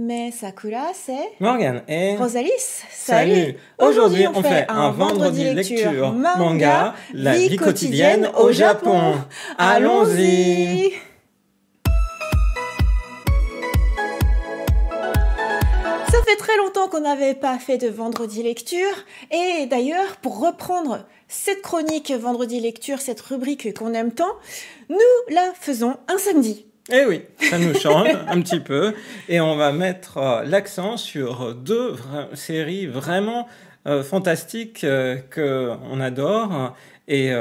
Mais Sakura, c'est. Morgan et. Rosalis, salut, Aujourd'hui, on, fait un vendredi lecture, manga, la vie, quotidienne, au Japon. Allons-y Ça fait très longtemps qu'on n'avait pas fait de vendredi lecture, et d'ailleurs, pour reprendre cette chronique vendredi lecture, cette rubrique qu'on aime tant, nous la faisons un samedi. Eh oui, ça nous change un petit peu. Et on va mettre euh, l'accent sur deux séries vraiment euh, fantastiques euh, qu'on adore et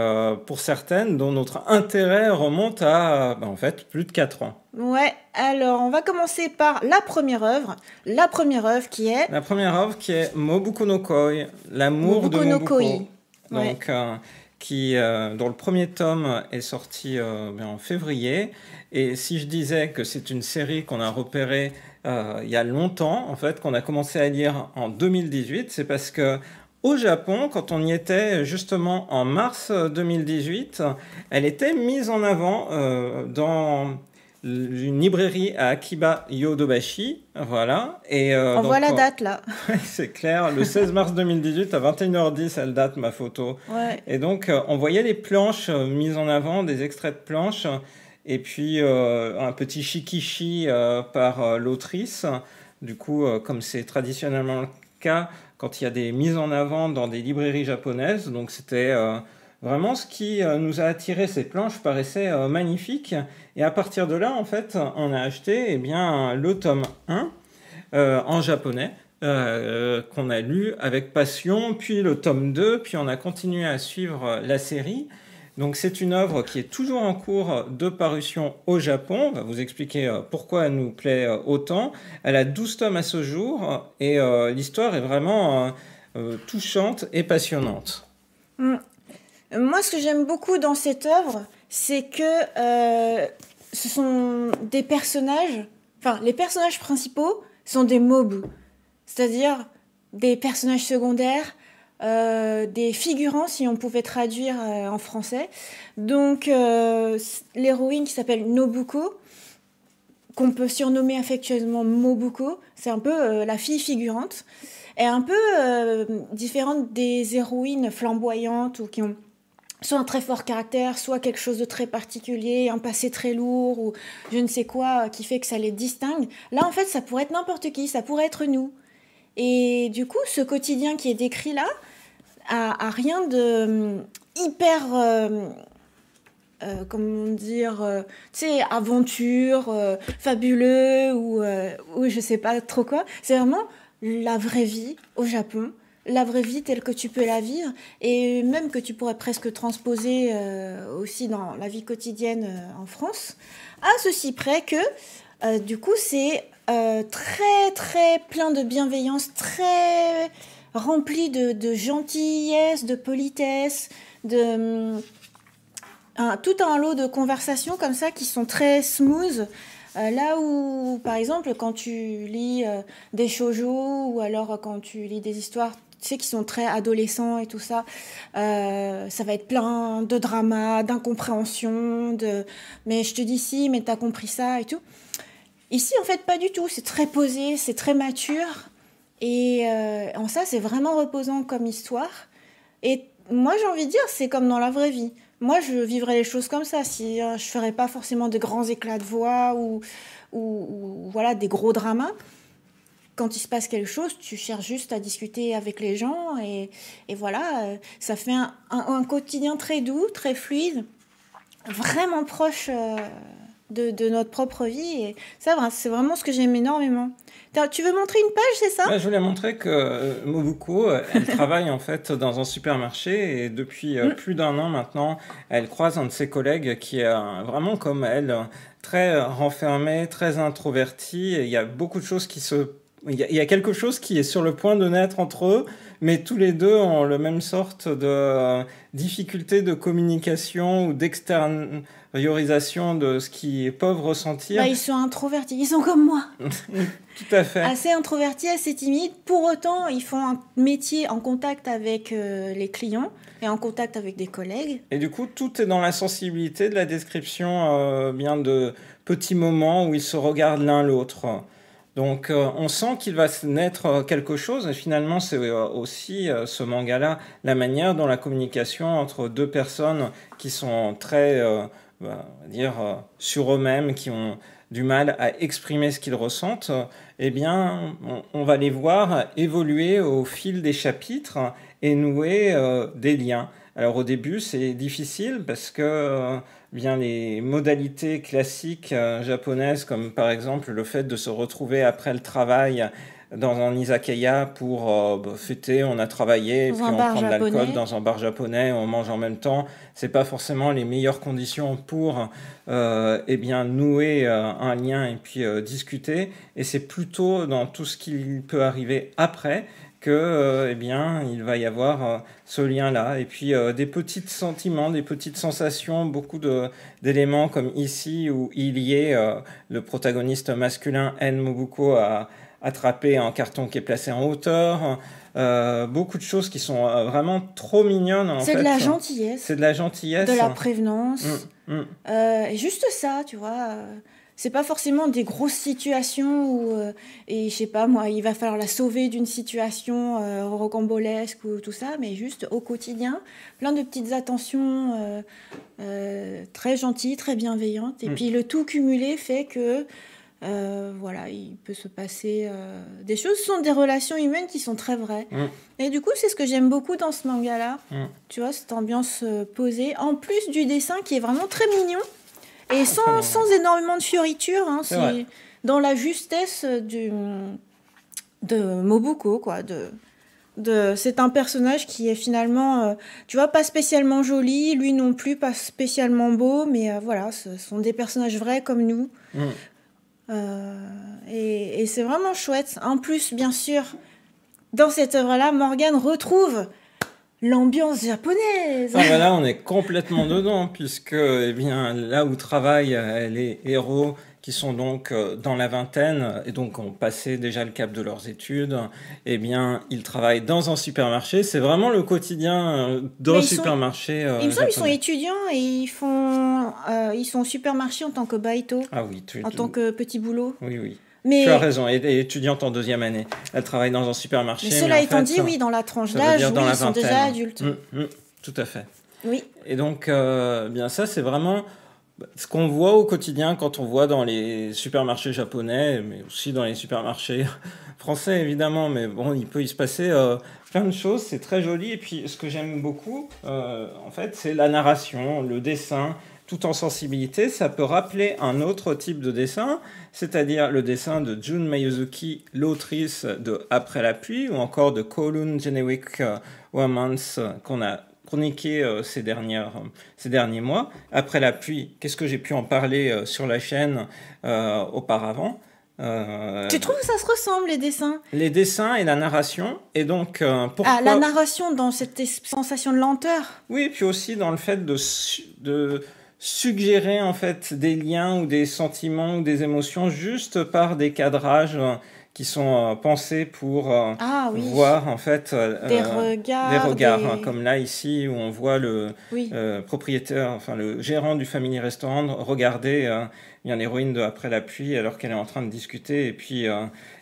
pour certaines dont notre intérêt remonte à ben, en fait plus de 4 ans. Ouais, alors on va commencer par la première œuvre. La première œuvre qui est... La première œuvre qui est Mobuko no Koi, l'amour de Mobuko. Donc qui, euh, dont le premier tome est sorti euh, ben, en février. Et si je disais que c'est une série qu'on a repérée euh, il y a longtemps, en fait, qu'on a commencé à lire en 2018, c'est parce que au Japon, quand on y était justement en mars 2018, elle était mise en avant euh, dans une librairie à Akiba Yodobashi. Voilà. Et, euh, on voit la date là. c'est clair, le 16 mars 2018 à 21h10, elle date ma photo. Et donc euh, on voyait les planches euh, mises en avant, des extraits de planches, et puis un petit shikishi par l'autrice. Du coup, comme c'est traditionnellement le cas quand il y a des mises en avant dans des librairies japonaises, donc c'était Vraiment, ce qui euh, nous a attiré ces planches paraissait euh, magnifique. Et à partir de là, en fait, on a acheté eh bien, le tome 1 en japonais. Euh, qu'on a lu avec passion, puis le tome 2, puis on a continué à suivre la série. Donc c'est une œuvre qui est toujours en cours de parution au Japon. On va vous expliquer pourquoi elle nous plaît autant. Elle a 12 tomes à ce jour et l'histoire est vraiment touchante et passionnante. Hum, moi, ce que j'aime beaucoup dans cette œuvre, c'est que euh, ce sont des personnages, enfin, les personnages principaux sont des mobs, c'est-à-dire des personnages secondaires, euh, des figurants, si on pouvait traduire euh, en français. Donc, l'héroïne qui s'appelle Nobuko, qu'on peut surnommer affectueusement Mobuko, c'est un peu la fille figurante, est un peu différente des héroïnes flamboyantes ou qui ont soit un très fort caractère, soit quelque chose de très particulier, un passé très lourd ou je ne sais quoi euh, qui fait que ça les distingue. Là, en fait, ça pourrait être n'importe qui, ça pourrait être nous. Et du coup, ce quotidien qui est décrit là a, rien de euh, hyper, euh, comment dire, tu sais, aventure, fabuleux ou, ou je sais pas trop quoi. C'est vraiment la vraie vie au Japon la vraie vie telle que tu peux la vivre et même que tu pourrais presque transposer euh, aussi dans la vie quotidienne euh, en France, à ceci près que euh, du coup c'est très très plein de bienveillance, très rempli de, gentillesse, de politesse, de mm, tout un lot de conversations comme ça qui sont très smooth là où, par exemple, quand tu lis des shoujo ou alors quand tu lis des histoires tu sais, qui sont très adolescents et tout ça, euh, ça va être plein de drama, d'incompréhension, de mais je te dis si, mais t'as compris ça et tout. Ici, en fait, pas du tout. C'est très posé, c'est très mature. Et euh, en ça, c'est vraiment reposant comme histoire. Et moi, j'ai envie de dire, c'est comme dans la vraie vie. Moi, je vivrais les choses comme ça. Si euh, je ferais pas forcément de grands éclats de voix ou, ou voilà des gros dramas quand il se passe quelque chose, tu cherches juste à discuter avec les gens et, voilà, euh, ça fait un, quotidien très doux, très fluide, vraiment proche euh, de, notre propre vie. Et ça, c'est vraiment ce que j'aime énormément. Tu veux montrer une page, c'est ça bah, Je voulais montrer que euh, Mobuko, elle travaille en fait dans un supermarché et depuis mm. plus d'un an maintenant, elle croise un de ses collègues qui est vraiment comme elle, très renfermé, très introverti. Et il y a beaucoup de choses qui se il y, a quelque chose qui est sur le point de naître entre eux, mais tous les deux ont le même sorte de euh, difficulté de communication ou d'extériorisation de ce qu'ils peuvent ressentir. Bah, ils sont introvertis, ils sont comme moi. Tout à fait. Assez introvertis, assez timides. Pour autant, ils font un métier en contact avec euh, les clients et en contact avec des collègues. Et du coup, tout est dans la sensibilité de la description, euh, bien de petits moments où ils se regardent l'un l'autre. Donc euh, on sent qu'il va naître euh, quelque chose et finalement c'est euh, aussi ce manga-là la manière dont la communication entre deux personnes qui sont très, bah, on va dire, sur eux-mêmes, qui ont du mal à exprimer ce qu'ils ressentent, eh bien on, va les voir évoluer au fil des chapitres et nouer des liens. Alors au début c'est difficile parce que bien les modalités classiques euh, japonaises, comme par exemple le fait de se retrouver après le travail dans un izakaya pour euh, bah, fêter, on a travaillé, puis on prend de l'alcool dans un bar japonais, on mange en même temps. ce n'est pas forcément les meilleures conditions pour euh, eh bien nouer un lien et puis discuter. Et c'est plutôt dans tout ce qui peut arriver après que euh, eh bien il va y avoir euh, ce lien là et puis euh, des petits sentiments des petites sensations beaucoup de d'éléments comme ici où il y est le protagoniste masculin N Mobuko a attrapé un carton qui est placé en hauteur beaucoup de choses qui sont vraiment trop mignonnes. C'est de la gentillesse. C'est de la gentillesse. De la prévenance. Mmh, mmh. juste ça, tu vois c'est pas forcément des grosses situations où, euh, et je sais pas moi, il va falloir la sauver d'une situation euh, rocambolesque ou tout ça, mais juste au quotidien, plein de petites attentions euh, très gentilles, très bienveillantes. Et mm. puis le tout cumulé fait que voilà, il peut se passer des choses. Ce sont des relations humaines qui sont très vraies. Mm. Et du coup, c'est ce que j'aime beaucoup dans ce manga-là. Mm. Tu vois, cette ambiance posée, en plus du dessin qui est vraiment très mignon. Et sans, ah, sans énormément de fioritures, hein, c'est dans la justesse du, de Mobuko, quoi. De, de, c'est un personnage qui est finalement, euh, tu vois, pas spécialement joli, lui non plus, pas spécialement beau, mais euh, voilà, ce sont des personnages vrais comme nous. Mm. Euh, et, et c'est vraiment chouette. En plus, bien sûr, dans cette œuvre-là, Morgane retrouve l'ambiance japonaise. Ah, voilà, bah on est complètement dedans, puisque eh bien, là où travaillent euh, les héros qui sont donc euh, dans la vingtaine et donc ont passé déjà le cap de leurs études, eh bien, ils travaillent dans un supermarché. C'est vraiment le quotidien euh, d'un supermarché. ils, sont, sont étudiants et ils font, ils sont au supermarché en tant que baito. Ah oui, en tant que petit boulot. Oui, oui. Tu as raison, Et est étudiante en deuxième année. Elle travaille dans un supermarché. Mais cela étant dit, oui, dans la tranche d'âge, oui, ils sont déjà adultes. Hum, hum, tout à fait. Oui. Et donc, euh, bien ça, c'est vraiment ce qu'on voit au quotidien quand on voit dans les supermarchés japonais, mais aussi dans les supermarchés français, évidemment. Mais bon, il peut y se passer euh, plein de choses. C'est très joli. Et puis, ce que j'aime beaucoup, euh, en fait, c'est la narration, le dessin tout en sensibilité, ça peut rappeler un autre type de dessin, c'est-à-dire le dessin de Jun Mayuzuki, l'autrice de Après la pluie, ou encore de Kowloon Generic Woman's euh, qu'on a chroniqué euh, ces, dernières, euh, ces derniers mois. Après la pluie, qu'est-ce que j'ai pu en parler sur la chaîne auparavant tu trouves que ça se ressemble les dessins Les dessins et la narration et donc pourquoi ah, la narration dans cette sensation de lenteur. Oui, puis aussi dans le fait de, de suggérer en fait des liens ou des sentiments ou des émotions juste par des cadrages euh, qui sont euh, pensés pour euh, ah voir en fait des regards, hein, comme là ici où on voit le propriétaire, enfin le gérant du family restaurant regarder une héroïne de après la pluie alors qu'elle est en train de discuter et puis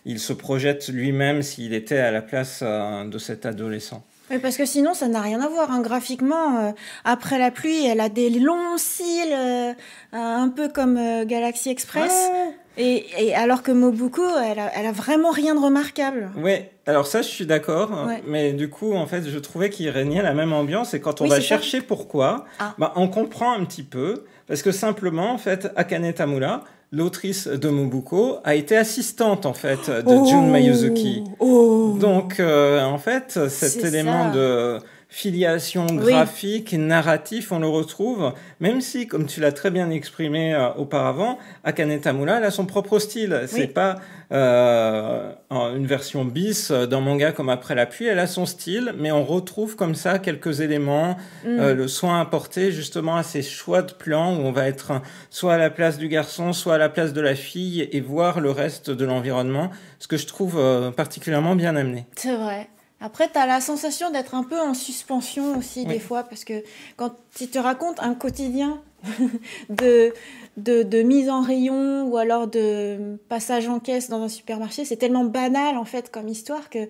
il se projette lui-même s'il était à la place de cet adolescent parce que sinon, ça n'a rien à voir. Hein. Graphiquement, euh, après la pluie, elle a des longs cils, euh, euh, un peu comme Galaxy Express. Et, alors que Mobuko, elle a, elle a vraiment rien de remarquable. Ouais, alors ça, je suis d'accord, mais du coup, en fait, je trouvais qu'il régnait la même ambiance, et quand on va chercher pourquoi, ah. bah, on comprend un petit peu, parce que simplement, en fait, Akane Tamura, l'autrice de Mobuko, a été assistante, en fait, de june Jun oh. Oh. Donc, euh, en fait, cet élément de filiation graphique et narratif, on le retrouve, même si, comme tu l'as très bien exprimé euh, auparavant, Akane Tamura, elle a son propre style. C'est pas euh, une version bis euh, d'un manga comme Après la pluie, elle a son style, mais on retrouve comme ça quelques éléments, mm. le soin apporté justement à ces choix de plans où on va être soit à la place du garçon, soit à la place de la fille et voir le reste de l'environnement, ce que je trouve particulièrement bien amené. C'est vrai. Après, tu as la sensation d'être un peu en suspension aussi des fois, parce que quand tu te racontes un quotidien de, de, mise en rayon ou alors de passage en caisse dans un supermarché, c'est tellement banal en fait comme histoire que,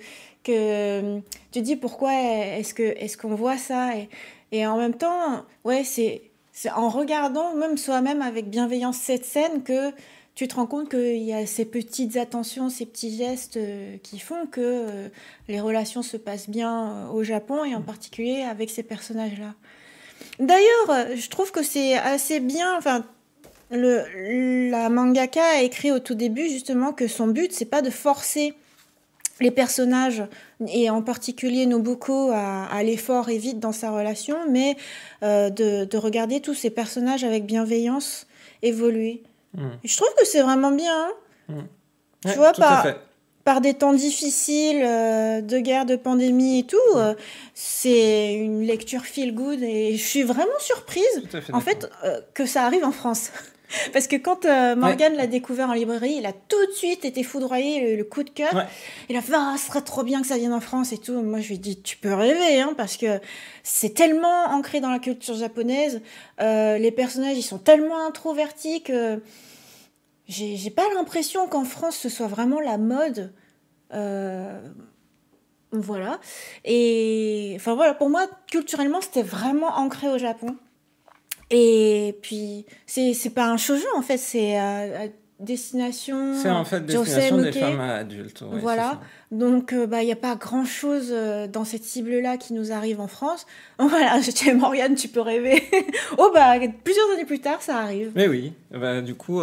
que euh, tu te dis pourquoi est-ce qu'on voit ça et, et en même temps, ouais, c'est en regardant même soi-même avec bienveillance cette scène que tu te rends compte qu'il y a ces petites attentions, ces petits gestes euh, qui font que euh, les relations se passent bien euh, au Japon et en mm. particulier avec ces personnages-là. D'ailleurs, je trouve que c'est assez bien. Enfin, la mangaka a écrit au tout début justement que son but c'est pas de forcer les personnages et en particulier Nobuko à, aller fort et vite dans sa relation, mais de, regarder tous ces personnages avec bienveillance évoluer. Mm. Je trouve que c'est vraiment bien. Hein. Mm. tu vois, par, par des temps difficiles euh, de guerre, de pandémie et tout, mm. euh, c'est une lecture feel good et je suis vraiment surprise, en fait, euh, que ça arrive en France. Parce que quand euh, Morgan l'a découvert en librairie, il a tout de suite été foudroyé le, coup de cœur. Il a fait ah, ce serait trop bien que ça vienne en France et tout. Moi, je lui ai dit tu peux rêver, hein, parce que c'est tellement ancré dans la culture japonaise. Euh, les personnages, ils sont tellement introvertis que j'ai pas l'impression qu'en France ce soit vraiment la mode. Euh, voilà. Et enfin voilà, pour moi, culturellement, c'était vraiment ancré au Japon. Et puis, c'est pas un shoujo en fait, c'est euh, euh, destination. C'est en fait destination des femmes adultes. voilà. Donc, il euh, n'y bah, a pas grand chose dans cette cible-là qui nous arrive en France. voilà, je Morgane, tu peux rêver. oh, bah, plusieurs années plus tard, ça arrive. Mais oui, bah, du coup.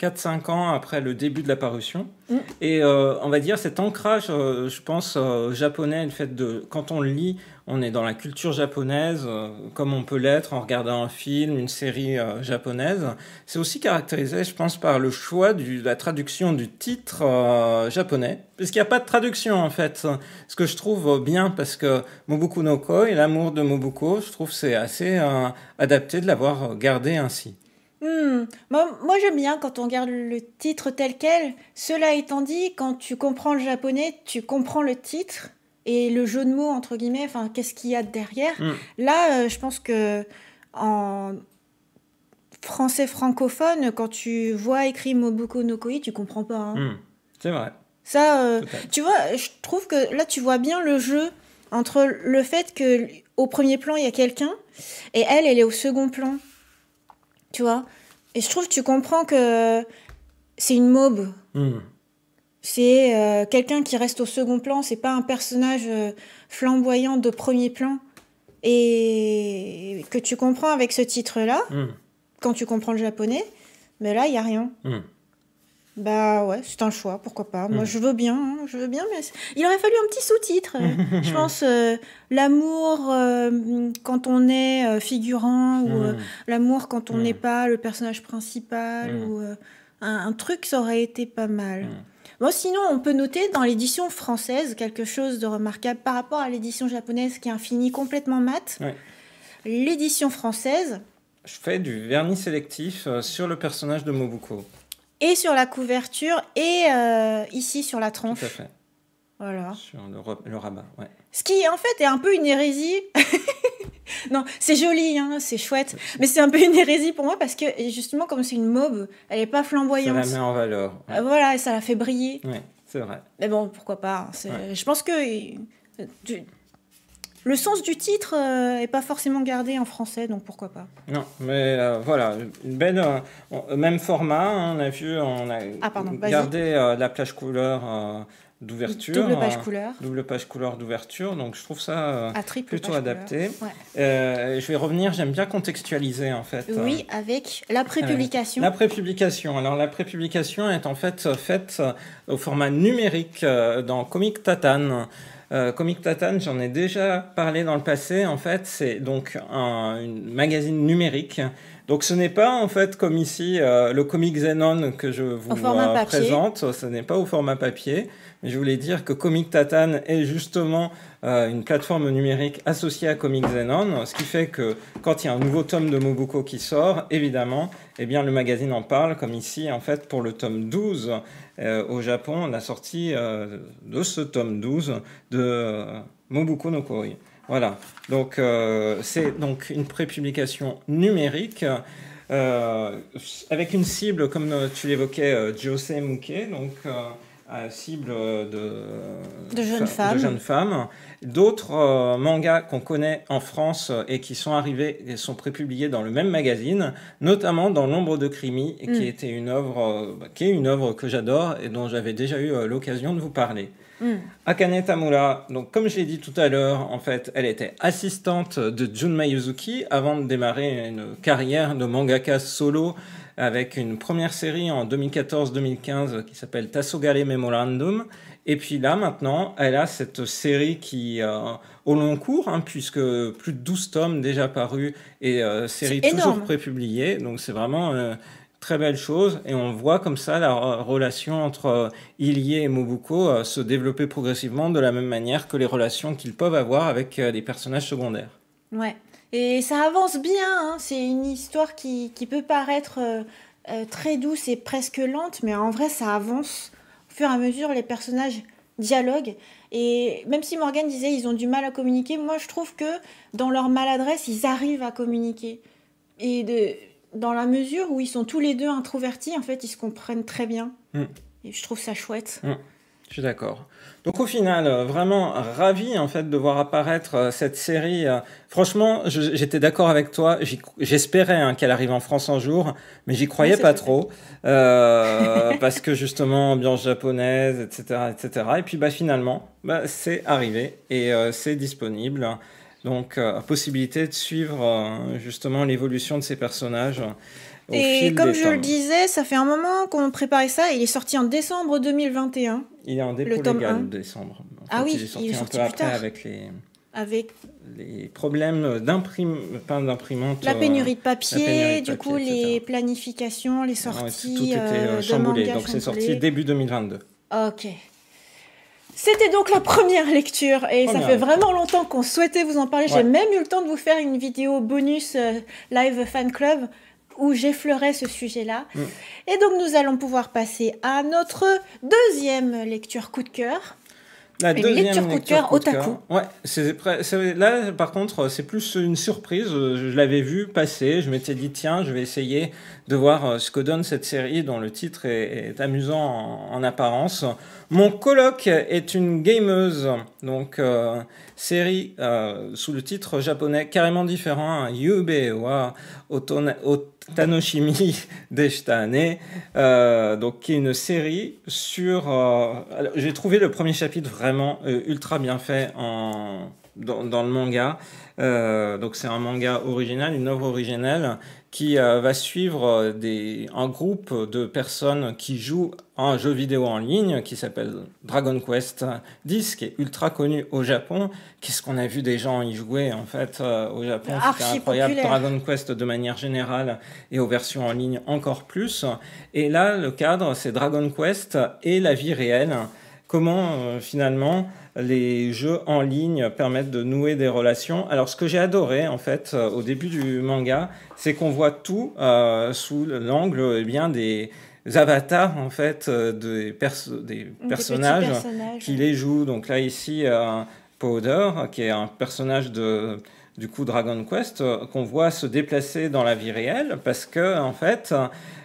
4-5 ans après le début de la parution. Mm. Et on va dire cet ancrage, je pense, japonais, le fait de, quand on lit on est dans la culture japonaise, euh, comme on peut l'être en regardant un film, une série euh, japonaise. C'est aussi caractérisé, je pense, par le choix de la traduction du titre euh, japonais. japonais, qu'il n'y a pas de traduction en fait. Ce que je trouve bien, parce que Mobuku no et l'amour de Mobuko, je trouve c'est assez adapté de l'avoir gardé ainsi. Hmm. Moi, moi j'aime bien quand on garde le titre tel quel. Cela étant dit, quand tu comprends le japonais, tu comprends le titre et le jeu de mots, entre guillemets, enfin, qu'est-ce qu'il y a derrière. Mm. Là, euh, je pense que en français francophone, quand tu vois écrit Mobuko no Koi, tu comprends pas. Hein. Mm. C'est vrai. Ça, euh, tu vois, je trouve que là, tu vois bien le jeu entre le fait que au premier plan, il y a quelqu'un, et elle, elle est au second plan. Tu vois Et je trouve que tu comprends que c'est une maube. Mm. C'est euh, quelqu'un qui reste au second plan, c'est pas un personnage euh, flamboyant de premier plan. Et que tu comprends avec ce titre-là, hmm. quand tu comprends le japonais, mais là, il n'y a rien. Hmm. Bah ouais, c'est un choix, pourquoi pas. Moi, hmm. je veux bien, hein, je veux bien, mais il aurait fallu un petit sous-titre. Euh, je pense l'amour quand on est figurant ou l'amour quand on n'est pas le personnage principal ou un, truc, ça aurait été pas mal. Hmm. Bon, sinon, on peut noter dans l'édition française quelque chose de remarquable par rapport à l'édition japonaise qui est un fini complètement mat. L'édition française. Je fais du vernis sélectif euh, sur le personnage de Mobuko. Et sur la couverture et euh, ici sur la tronche. Tout à fait. Voilà. Sur le, le rabat, ouais. Ce qui, en fait, est un peu une hérésie. non, c'est joli, hein, c'est chouette, mais c'est un peu une hérésie pour moi parce que justement, comme c'est une mob, elle n'est pas flamboyante. Ça la met en valeur. Ah, voilà, et ça la fait briller. Oui, c'est vrai. Mais bon, pourquoi pas. Hein, je pense que euh, le sens du titre n'est euh, pas forcément gardé en français, donc pourquoi pas. Non, mais euh, voilà, une belle, même format. Hein, on a vu, on a ah, gardé la plage couleur d'ouverture. Double page hein. couleur. Double page couleur d'ouverture. Donc je trouve ça euh, ah, plutôt adapté. Euh, je vais revenir, j'aime bien contextualiser en fait. Euh, oui, avec la prépublication. la prépublication. Alors la prépublication est en fait faite au format numérique dans Comic Tatan euh, Comic Tatan, j'en ai déjà parlé dans le passé. En fait, c'est donc un magazine numérique. Donc, ce n'est pas en fait comme ici euh, le Comic Zenon que je vous euh, présente. Ce n'est pas au format papier. je voulais dire que Comic Tatan est justement une plateforme numérique associée à Comic Zenon, ce qui fait que quand il y a un nouveau tome de Mobuko qui sort, évidemment, eh bien le magazine en parle, comme ici en fait pour le tome 12 euh, au Japon la sortie euh, de ce tome 12 de Mobuko no Kori. Voilà, donc euh, c'est donc une prépublication numérique. Euh, avec une cible, comme tu l'évoquais, Jose Muke, donc à euh, cible euh, de, jeunes femmes. D'autres euh, mangas qu'on connaît en France et qui sont arrivés et sont prépubliés dans le même magazine, notamment dans L'ombre de Crimi, qui mm. était une œuvre, bah, est une œuvre que j'adore et dont j'avais déjà eu l'occasion de vous parler. Mm. Akane Tamura, donc comme je l'ai dit tout à l'heure, en fait, elle était assistante de Jun Mayuzuki avant de démarrer une carrière de mangaka solo avec une première série en 2014-2015 qui s'appelle Tassogale Memorandum. Et puis là, maintenant, elle a cette série qui, euh, au long cours, hein, puisque plus de 12 tomes déjà parus et euh, série toujours prépubliée. Donc c'est vraiment une euh, très belle chose. Et on voit comme ça la relation entre Ilie et Mobuko se développer progressivement de la même manière que les relations qu'ils peuvent avoir avec des personnages secondaires. Ouais. Et ça avance bien, hein. c'est une histoire qui, peut paraître euh, euh, très douce et presque lente, mais en vrai ça avance. Au fur et à mesure, les personnages dialoguent. Et même si Morgan disait ils ont du mal à communiquer, moi je trouve que dans leur maladresse, ils arrivent à communiquer. Et dans la mesure où ils sont tous les deux introvertis, en fait, ils se comprennent très bien. Mm. Et je trouve ça chouette. Mm. Je suis d'accord. Donc au final, euh, vraiment ravi en fait de voir apparaître euh, cette série. Euh, franchement, j'étais d'accord avec toi. J'espérais hein, qu'elle arrive en France un jour, mais j'y croyais pas trop parce que justement ambiance japonaise, etc., etc. Et puis bah finalement, bah, c'est arrivé et c'est disponible. Donc possibilité de suivre justement l'évolution de ces personnages et comme je le disais, ça fait un moment qu'on préparait ça. Il est sorti en décembre 2021. Il est en dépôt le tome légal décembre. ah oui, il est sorti, un peu plus après avec les problèmes d'imprime, d'imprimante. La euh, pénurie de papier, du coup les planifications, les ah sorties. tout était euh, euh, chamboulé, donc c'est sorti début 2022. Ok. C'était donc la première lecture et ça fait vraiment longtemps qu'on souhaitait vous en parler. J'ai même eu le temps de vous faire une vidéo bonus live fan club où j'effleurais ce sujet-là. Mm. Et donc nous allons pouvoir passer à notre deuxième lecture coup de cœur. La deuxième lecture coup de cœur otaku. Ouais, là par contre, c'est plus une surprise. Euh, je l'avais vu passer, je m'étais dit tiens, je vais essayer de voir euh, ce que donne cette série dont le titre est, amusant en, apparence. Mon coloc est une gameuse, donc euh, série sous le titre japonais carrément différent, hein, Yube wa Otone, Tanoshimi Deshtane, euh, donc qui est une série sur. Euh, j'ai trouvé le premier chapitre vraiment euh, ultra bien fait en, dans, le manga. Euh, donc c'est un manga original, une œuvre originale qui euh, va suivre euh, des, un groupe de personnes qui jouent à un jeu vidéo en ligne qui s'appelle Dragon Quest X, qui est ultra connu au Japon. Qu'est-ce qu'on a vu des gens y jouer en fait euh, au Japon C'est incroyable. Dragon Quest de manière générale et aux versions en ligne encore plus. Et là, le cadre, c'est Dragon Quest et la vie réelle comment euh, finalement les jeux en ligne permettent de nouer des relations. Alors ce que j'ai adoré en fait euh, au début du manga, c'est qu'on voit tout euh, sous l'angle eh bien des avatars en fait des, des, personnages, qui les jouent. Donc là ici Powder qui est un personnage de du coup Dragon Quest euh, qu'on voit se déplacer dans la vie réelle parce que en fait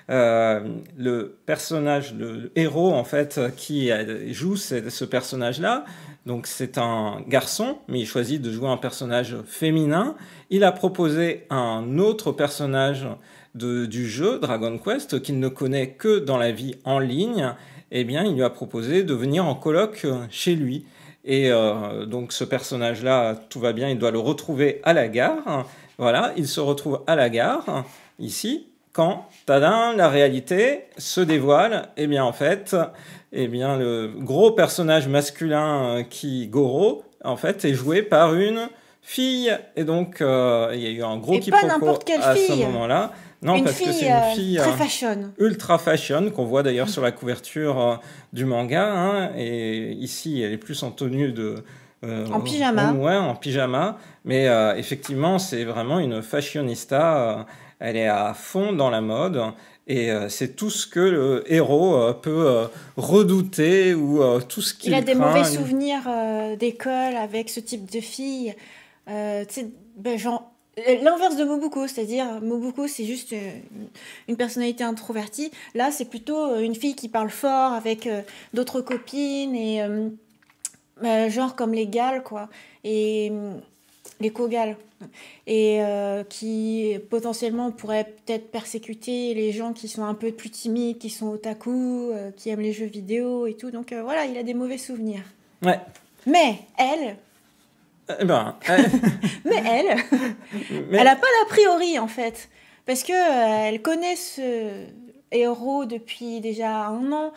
euh, le personnage le, héros en fait qui joue ce, ce personnage là donc c'est un garçon mais il choisit de jouer un personnage féminin il a proposé un autre personnage du jeu Dragon Quest qu'il ne connaît que dans la vie en ligne eh bien il lui a proposé de venir en colloque chez lui et euh, donc ce personnage-là, tout va bien, il doit le retrouver à la gare. Voilà, il se retrouve à la gare, ici, quand, tadam, la réalité se dévoile. Eh bien en fait, eh bien le gros personnage masculin euh, qui, Goro, en fait, est joué par une fille. Et donc, euh, il y a eu un gros qui pas n'importe à ce moment-là. Non, une parce fille, que c'est une euh, fille euh, fashion. ultra fashion, qu'on voit d'ailleurs sur la couverture euh, du manga. Hein. et ici, elle est plus en tenue de, en pyjama. Ouais, en pyjama. Mais effectivement, c'est vraiment une fashionista. elle est à fond dans la mode. Et c'est tout ce que le héros peut redouter ou tout ce qu'il Il a des mauvais souvenirs d'école avec ce type de fille. Tu Ben, genre, l'inverse de Mobuko, c'est-à-dire Mobuko c'est juste euh, une, personnalité introvertie, là c'est plutôt euh, une fille qui parle fort avec euh, d'autres copines et genre comme les Gales quoi, et les Kogals, et qui potentiellement pourrait peut-être persécuter les gens qui sont un peu plus timides, qui sont otaku, qui aiment les jeux vidéo et tout, donc voilà, il a des mauvais souvenirs. Ouais. Mais elle, eh ben, elle... mais elle, elle n'a pas d'a priori en fait, parce que euh, elle connaît ce héros depuis déjà un an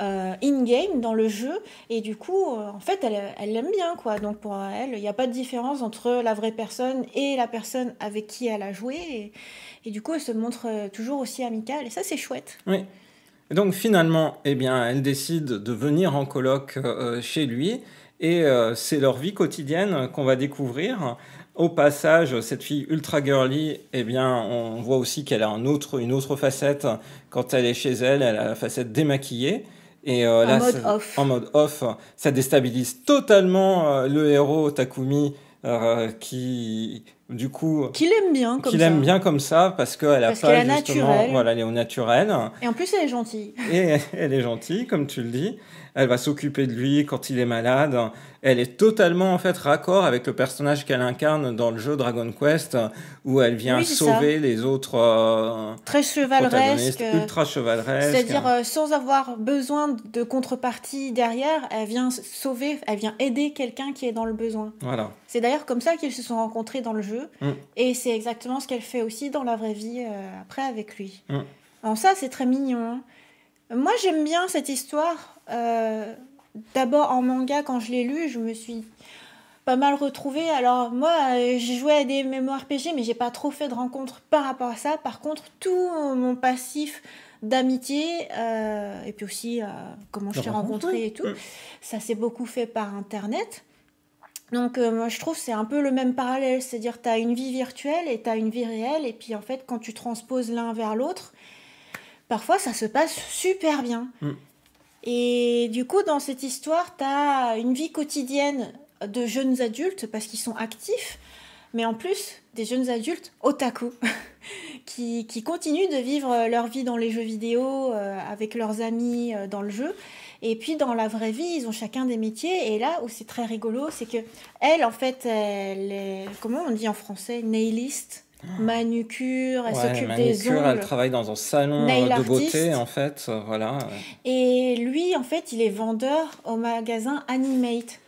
euh, in game dans le jeu, et du coup, euh, en fait, elle, elle l'aime bien quoi. Donc pour elle, il n'y a pas de différence entre la vraie personne et la personne avec qui elle a joué, et, du coup, elle se montre toujours aussi amicale, et ça c'est chouette. Oui. donc finalement, eh bien, elle décide de venir en colloque chez lui et euh, c'est leur vie quotidienne qu'on va découvrir. Au passage, cette fille ultra girly, eh bien, on voit aussi qu'elle a autre, une autre facette. Quand elle est chez elle, elle a la facette démaquillée. Et euh, en là, mode off. en mode off, ça déstabilise totalement euh, le héros Takumi qui, du coup, qu'il aime bien comme qu'il ça. aime bien comme ça parce qu'elle a pas voilà, elle est au naturel. Et en plus, elle est gentille. Et elle est gentille, comme tu le dis elle va s'occuper de lui quand il est malade. Elle est totalement en fait raccord avec le personnage qu'elle incarne dans le jeu Dragon Quest, où elle vient sauver les autres. Euh, très chevaleresque. C'est-à-dire euh, sans avoir besoin de contrepartie derrière, elle vient sauver, elle vient aider quelqu'un qui est dans le besoin. Voilà. C'est d'ailleurs comme ça qu'ils se sont rencontrés dans le jeu, mm. et c'est exactement ce qu'elle fait aussi dans la vraie vie euh, après avec lui. Mm. Alors ça, c'est très mignon. Hein. Moi, j'aime bien cette histoire. Euh, d'abord en manga, quand je l'ai lu, je me suis pas mal retrouvée. Alors moi, euh, j'ai joué à des RPG mais j'ai pas trop fait de rencontres par rapport à ça. Par contre, tout mon passif d'amitié euh, et puis aussi comment je t'ai rencontré et tout. Mm. Ça s'est beaucoup fait par internet. Donc moi je trouve c'est un peu le même parallèle, c'est-à-dire tu as une vie virtuelle et tu as une vie réelle et puis en fait quand tu transposes l'un vers l'autre, parfois ça se passe super bien. Mm. Et du coup, dans cette histoire, tu as une vie quotidienne de jeunes adultes parce qu'ils sont actifs, mais en plus des jeunes adultes otaku qui, qui, continuent de vivre leur vie dans les jeux vidéo euh, avec leurs amis euh, dans le jeu. Et puis dans la vraie vie, ils ont chacun des métiers. Et là où c'est très rigolo, c'est que elle, en fait, elle est, comment on dit en français, nailiste Manucure, elle s'occupe des ongles. Elle travaille dans un salon euh, de beauté en fait, euh, voilà. Et lui en fait, il est vendeur au magasin Animate.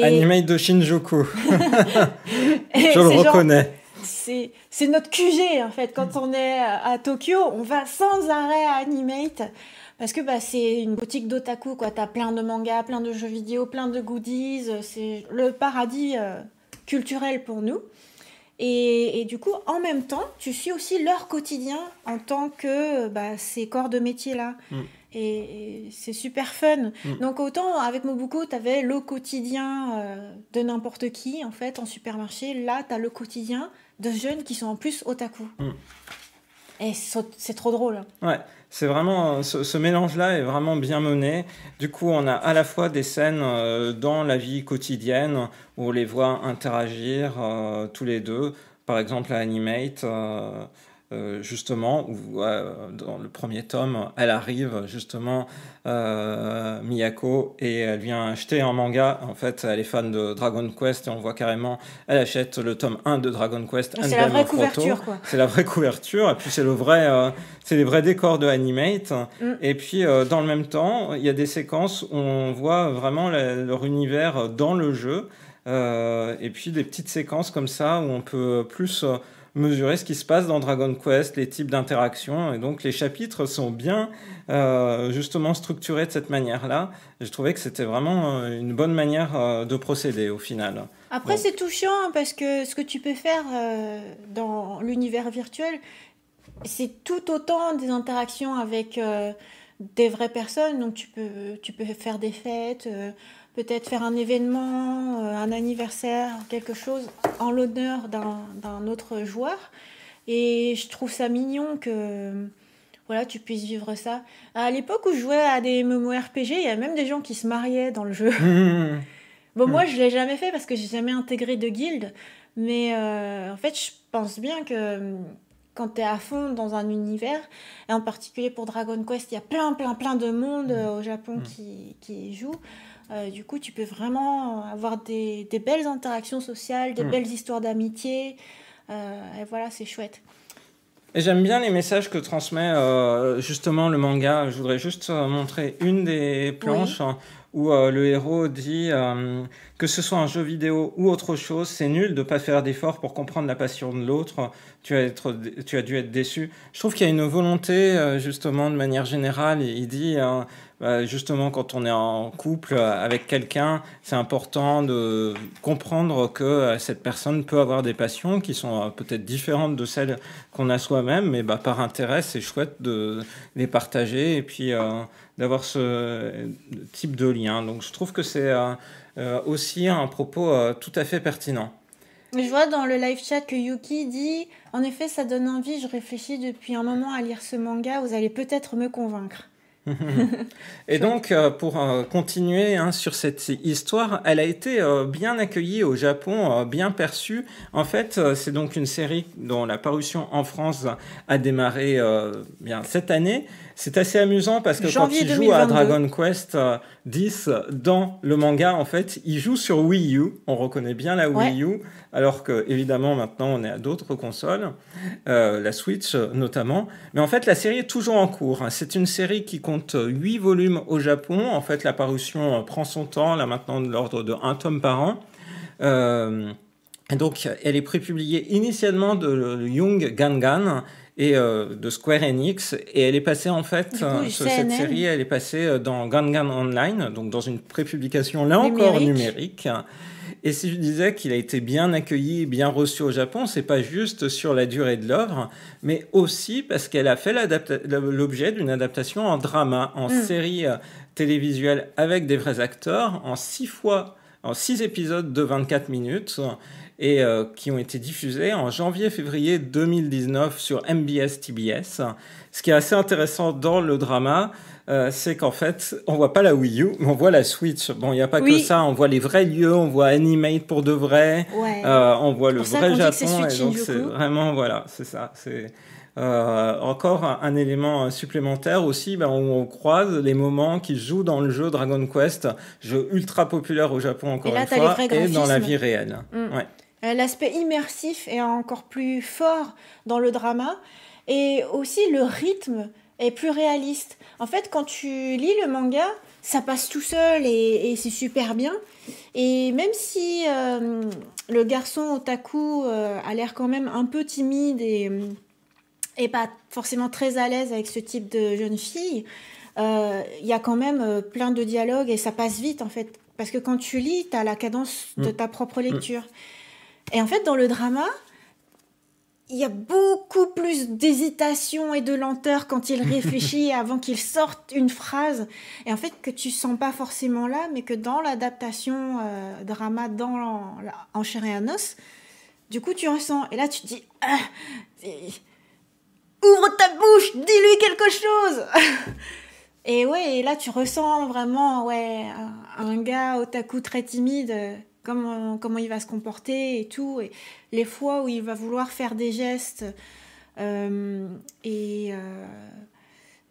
Animate de Shinjuku. Je le reconnais. c'est notre QG en fait. Quand on est à Tokyo, on va sans arrêt à Animate parce que bah, c'est une boutique d'otaku quoi. as plein de mangas, plein de jeux vidéo, plein de goodies. C'est le paradis euh, culturel pour nous. Et, du coup, en même temps, tu suis aussi leur quotidien en tant que bah, ces corps de métier-là. Mm. Et, c'est super fun. Mm. Donc autant avec Mobuko, tu avais le quotidien euh, de n'importe qui, en fait, en supermarché. Là, tu as le quotidien de jeunes qui sont en plus otaku. Mm. Et c'est trop drôle. Hein. Ouais, c'est vraiment euh, ce, mélange-là est vraiment bien mené. Du coup, on a à la fois des scènes euh, dans la vie quotidienne où on les voit interagir euh, tous les deux. Par exemple, à Animate, euh, justement, où dans le premier tome, elle arrive, justement, euh, Miyako, et elle vient acheter un manga. En fait, elle est fan de Dragon Quest, et on voit carrément, elle achète le tome 1 de Dragon Quest. Ah, c'est la vraie couverture, quoi. C'est la vraie couverture, et puis c'est le vrai, euh, c'est les vrais décors de Animate. Mm. Et puis, dans le même temps, il y a des séquences où on voit vraiment leur univers dans le jeu. et puis des petites séquences comme ça où on peut plus mesurer ce qui se passe dans Dragon Quest, les types d'interactions. Et donc les chapitres sont bien euh, justement structurés de cette manière-là. Je trouvais que c'était vraiment euh, une bonne manière euh, de procéder au final. Après, c'est touchant hein, parce que ce que tu peux faire dans l'univers virtuel, c'est tout autant des interactions avec des vraies personnes. Donc tu peux, tu peux faire des fêtes peut-être faire un événement, euh, un anniversaire, quelque chose en l'honneur d'un autre joueur. Et je trouve ça mignon que voilà, tu puisses vivre ça. À l'époque où je jouais à des MMORPG, il y a même des gens qui se mariaient dans le jeu. bon, moi, hmm. je l'ai jamais fait parce que j'ai jamais intégré de guilde. Mais euh, en fait, je pense bien que quand tu es à fond dans un univers, et en particulier pour Dragon Quest, il y a plein, plein, plein de monde hmm. euh, au Japon hmm. qui, qui jouent. Euh, du coup, tu peux vraiment avoir des, belles interactions sociales, des hmm. belles histoires d'amitié. Euh, et voilà, c'est chouette. Et j'aime bien les messages que transmet euh, justement le manga. Je voudrais juste montrer une des planches hein, où le héros dit que ce soit un jeu vidéo ou autre chose, c'est nul de ne pas faire d'efforts pour comprendre la passion de l'autre. Tu, as tu as dû être déçu. Je trouve qu'il y a une volonté justement de manière générale. Il dit euh, justement quand on est en couple euh, avec quelqu'un, c'est important de comprendre que euh, cette personne peut avoir des passions qui sont peut-être différentes de celles qu'on a soi-même, mais bah, par intérêt, c'est chouette de les partager et puis d'avoir ce type de lien. Donc je trouve que c'est aussi un propos tout à fait pertinent. Je vois dans le live chat que Yuki dit En effet, ça donne envie, je réfléchis depuis un moment à lire ce manga, vous allez peut-être me convaincre. Et donc, euh, pour euh, continuer hein, sur cette histoire, elle a été euh, bien accueillie au Japon, bien perçue. En fait, c'est donc une série dont la parution en France a démarré cette année c'est assez amusant parce que quand il joue à Dragon Quest euh, X dans le manga, en fait, il joue sur Wii U. On reconnaît bien la Wii U, alors que évidemment maintenant on est à d'autres consoles, euh, la Switch euh, notamment. Mais en fait, la série est toujours en cours. Hein. C'est une série qui compte huit volumes au Japon. En fait, la parution prend son temps, là maintenant de l'ordre de un tome par an. donc, elle est prépubliée initialement de Young Gangan, et euh, de Square Enix et elle est passée en fait euh, cette série elle est passée euh, dans Gangan Online donc dans une prépublication là encore numérique et si je disais qu'il a été bien accueilli, bien reçu au Japon, c'est pas juste sur la durée de l'œuvre, mais aussi parce qu'elle a fait l'objet d'une adaptation en drama, en mm. série télévisuelle avec des vrais acteurs, en six fois, en six épisodes de 24 minutes et euh, qui ont été diffusés en janvier-février 2019 sur MBS TBS. Ce qui est assez intéressant dans le drama, euh, c'est qu'en fait, on voit pas la Wii U, mais on voit la Switch. Bon, il n'y a pas que ça, on voit les vrais lieux, on voit Animate pour de vrai, euh, on voit le vrai Japon, et donc c'est vraiment, voilà, c'est ça, c'est... encore un, élément supplémentaire aussi, ben, on croise les moments qui jouent dans le jeu Dragon Quest, jeu ultra populaire au Japon encore une fois, et dans la vie réelle. Mm. Euh, l'aspect immersif est encore plus fort dans le drama et aussi le rythme est plus réaliste. En fait, quand tu lis le manga, ça passe tout seul et, c'est super bien. Et même si euh, le garçon otaku euh, a l'air quand même un peu timide et, pas forcément très à l'aise avec ce type de jeune fille, il y a quand même plein de dialogues et ça passe vite en fait. Parce que quand tu lis, tu as la cadence de mm. ta propre lecture. Mm. Et en fait, dans le drama, il y a beaucoup plus d'hésitation et de lenteur quand il réfléchit avant qu'il sorte une phrase. Et en fait, que tu sens pas forcément là, mais que dans l'adaptation euh, drama dans en, os, du coup, tu ressens. Et là, tu te dis ah, Ouvre ta bouche, dis-lui quelque chose Et ouais, et là, tu ressens vraiment ouais, un, un gars otaku très timide comment, il va se comporter et tout. Et les fois où il va vouloir faire des gestes euh, et, euh,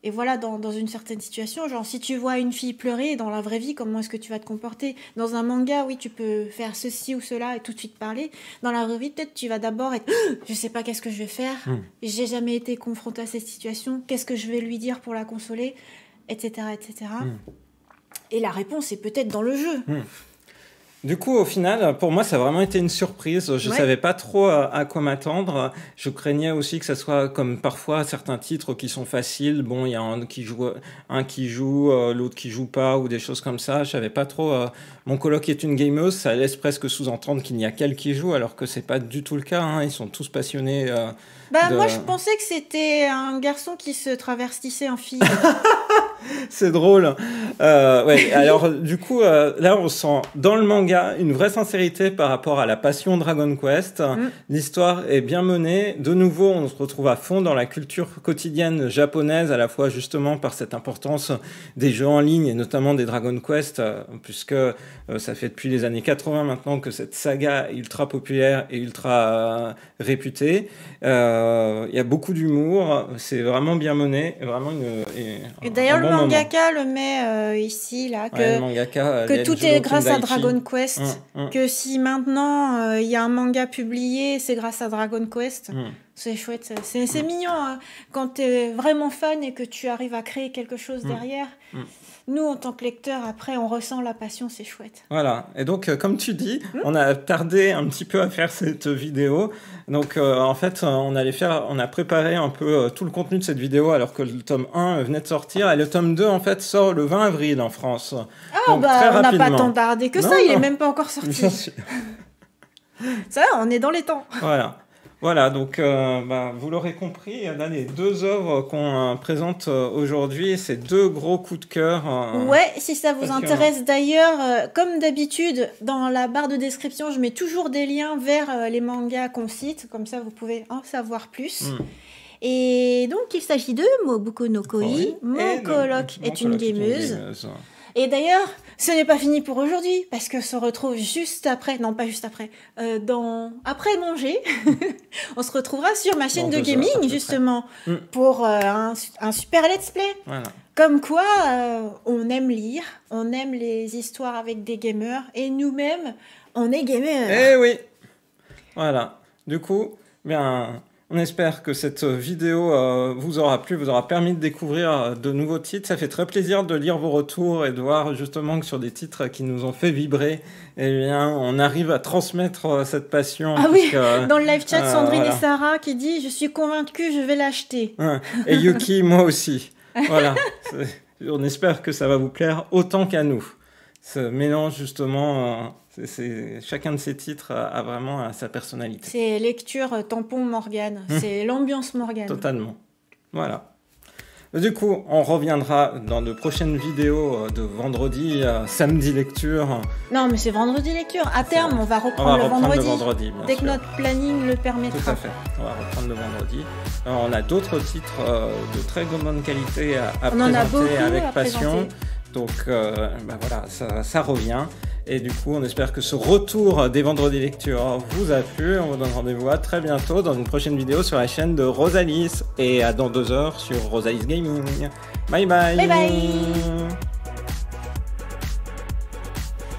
et voilà, dans, une certaine situation, genre si tu vois une fille pleurer dans la vraie vie, comment est-ce que tu vas te comporter Dans un manga, oui, tu peux faire ceci ou cela et tout de suite parler. Dans la vraie vie, peut-être tu vas d'abord être «Ah, je sais pas qu'est-ce que je vais faire, hmm. j'ai jamais été confronté à cette situation, qu'est-ce que je vais lui dire pour la consoler, etc. etc. Hmm. Et la réponse est peut-être dans le jeu. Hmm. Du coup, au final, pour moi, ça a vraiment été une surprise. Je ne savais pas trop euh, à quoi m'attendre. Je craignais aussi que ça soit comme parfois certains titres qui sont faciles. Bon, il y a un qui joue, un qui joue, euh, l'autre qui joue pas, ou des choses comme ça. Je savais pas trop. Euh, mon coloc est une gameuse. Ça laisse presque sous-entendre qu'il n'y a qu'elle qui joue, alors que c'est pas du tout le cas. Hein. Ils sont tous passionnés. Bah, moi, je pensais que c'était un garçon qui se travestissait en fille. c'est drôle. Euh, alors, du coup, euh, là, on sent dans le manga une vraie sincérité par rapport à la passion Dragon Quest. Mm. L'histoire est bien menée. De nouveau, on se retrouve à fond dans la culture quotidienne japonaise, à la fois justement par cette importance des jeux en ligne et notamment des Dragon Quest, euh, puisque ça fait depuis les années 80 maintenant que cette saga est ultra populaire et ultra réputée. Euh, il y a beaucoup d'humour, c'est vraiment bien mené, vraiment d'ailleurs, le mangaka le met euh, ici là que, euh, que tout est grâce à Dragon Quest, mm, mm. que si maintenant il y a un manga publié, c'est grâce à Dragon Quest. Mm. C'est chouette, c'est mignon hein, quand tu es vraiment fan et que tu arrives à créer quelque chose derrière nous, en tant que lecteurs, après, on ressent la passion, c'est chouette. Voilà. Et donc, euh, comme tu dis, hmm on a tardé un petit peu à faire cette vidéo. Donc, euh, en fait, euh, on allait faire, on a préparé un peu tout le contenu de cette vidéo alors que le tome 1 venait de sortir. Et le tome 2, en fait, sort le 20 avril en France. Ah, bah, on n'a pas tant tardé que ça. Il n'est même pas encore sorti. Ça, on est dans les temps. Voilà. Voilà, donc euh, bah, vous l'aurez compris, a les deux œuvres qu'on euh, présente euh, aujourd'hui, ces deux gros coups de cœur. ouais, si ça vous intéresse d'ailleurs, comme d'habitude, dans la barre de description, je mets toujours des liens vers les mangas qu'on cite, comme ça vous pouvez en savoir plus. Hmm. Et donc il s'agit de Mobuko no Koi, mon, coloc est Une gameuse. Et d'ailleurs, ce n'est pas fini pour aujourd'hui, parce que se retrouve juste après, non pas juste après, euh, dans après manger, on se retrouvera sur ma chaîne de gaming justement mm. pour euh, un, super let's play. Comme quoi, euh, on aime lire, on aime les histoires avec des gamers, et nous-mêmes, on est gamers. Eh oui, voilà. Du coup, bien. On espère que cette vidéo euh, vous aura plu, vous aura permis de découvrir euh, de nouveaux titres. Ça fait très plaisir de lire vos retours et de voir justement que sur des titres qui nous ont fait vibrer, eh bien, on arrive à transmettre euh, cette passion. Ah oui, dans le live chat, Sandrine et Sarah qui dit Je suis convaincue, je vais l'acheter. Et Yuki, moi aussi. Voilà. On espère que ça va vous plaire autant qu'à nous. Ce mélange justement chacun de ces titres a, vraiment euh, sa personnalité. C'est lecture euh, tampon Morgane, hum. c'est l'ambiance Morgane. Totalement. Voilà. Du coup, on reviendra dans de prochaines vidéos euh, de vendredi, samedi lecture. Non, mais c'est vendredi lecture. À terme, on va reprendre, le, vendredi, dès que notre planning le permettra. Tout à fait. On va reprendre le vendredi. on a d'autres titres de très bonne qualité à, présenter avec passion. Donc euh, ben voilà, ça, revient. Et du coup, on espère que ce retour des vendredis lectures vous a plu. On vous donne rendez-vous à très bientôt dans une prochaine vidéo sur la chaîne de Rosalis et à dans deux heures sur Rosalys Gaming. Bye bye. Bye bye.